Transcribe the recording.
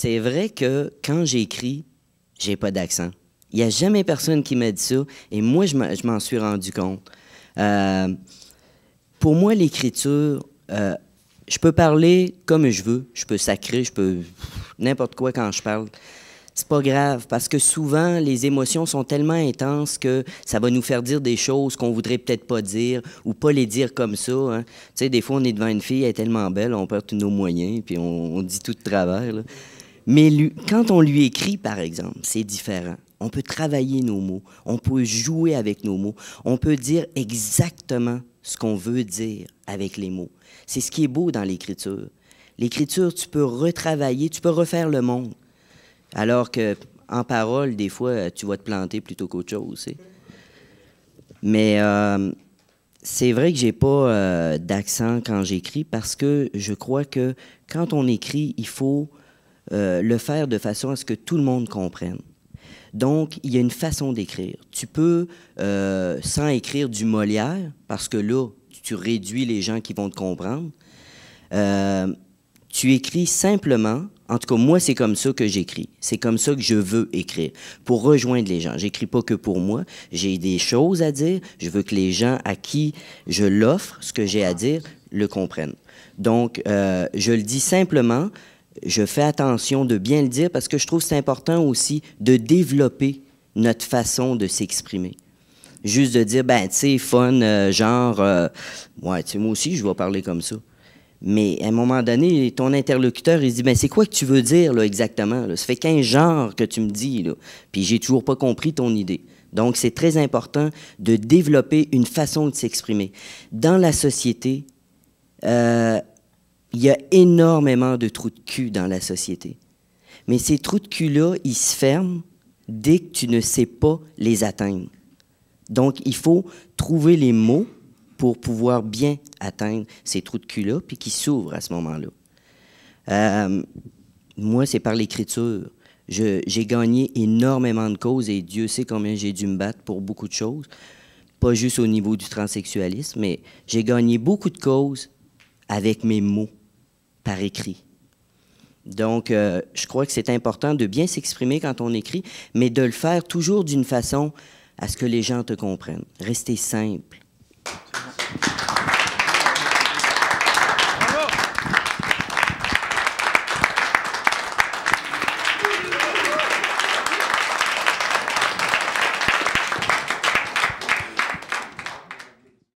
c'est vrai que quand j'écris, j'ai pas d'accent. Il n'y a jamais personne qui m'a dit ça, et moi, je m'en suis rendu compte. Euh, pour moi, l'écriture, euh, je peux parler comme je veux, je peux sacrer, je peux n'importe quoi quand je parle. C'est pas grave, parce que souvent, les émotions sont tellement intenses que ça va nous faire dire des choses qu'on voudrait peut-être pas dire ou pas les dire comme ça. Hein. Tu sais, des fois, on est devant une fille, elle est tellement belle, on perd tous nos moyens, puis on, dit tout de travers. Mais quand on lui écrit, par exemple, c'est différent. On peut travailler nos mots, on peut jouer avec nos mots, on peut dire exactement ce qu'on veut dire avec les mots. C'est ce qui est beau dans l'écriture. L'écriture, tu peux retravailler, tu peux refaire le monde. Alors que en parole, des fois, tu vas te planter plutôt qu'autre chose. Mais euh, c'est vrai que j'ai pas euh, d'accent quand j'écris parce que je crois que quand on écrit, il faut euh, le faire de façon à ce que tout le monde comprenne. Donc, il y a une façon d'écrire. Tu peux, euh, sans écrire du Molière, parce que là, tu réduis les gens qui vont te comprendre, euh, tu écris simplement, en tout cas, moi, c'est comme ça que j'écris. C'est comme ça que je veux écrire, pour rejoindre les gens. J'écris pas que pour moi. J'ai des choses à dire. Je veux que les gens à qui je l'offre, ce que j'ai à dire, le comprennent. Donc, je le dis simplement je fais attention de bien le dire parce que je trouve c'est important aussi de développer notre façon de s'exprimer. Juste de dire, ben, tu sais, fun, euh, genre, euh, ouais, tu moi aussi, je vais parler comme ça. Mais à un moment donné, ton interlocuteur, il dit, ben, c'est quoi que tu veux dire, là, exactement? Là? Ça fait 15 genres que tu me dis, là. Puis j'ai toujours pas compris ton idée. Donc, c'est très important de développer une façon de s'exprimer. Dans la société, euh, il y a énormément de trous de cul dans la société. Mais ces trous de cul-là, ils se ferment dès que tu ne sais pas les atteindre. Donc, il faut trouver les mots pour pouvoir bien atteindre ces trous de cul-là, puis qui s'ouvrent à ce moment-là. Euh, moi, c'est par l'écriture. J'ai gagné énormément de causes et Dieu sait combien j'ai dû me battre pour beaucoup de choses. Pas juste au niveau du transsexualisme, mais j'ai gagné beaucoup de causes avec mes mots par écrit. Donc, euh, je crois que c'est important de bien s'exprimer quand on écrit, mais de le faire toujours d'une façon à ce que les gens te comprennent. Rester simple.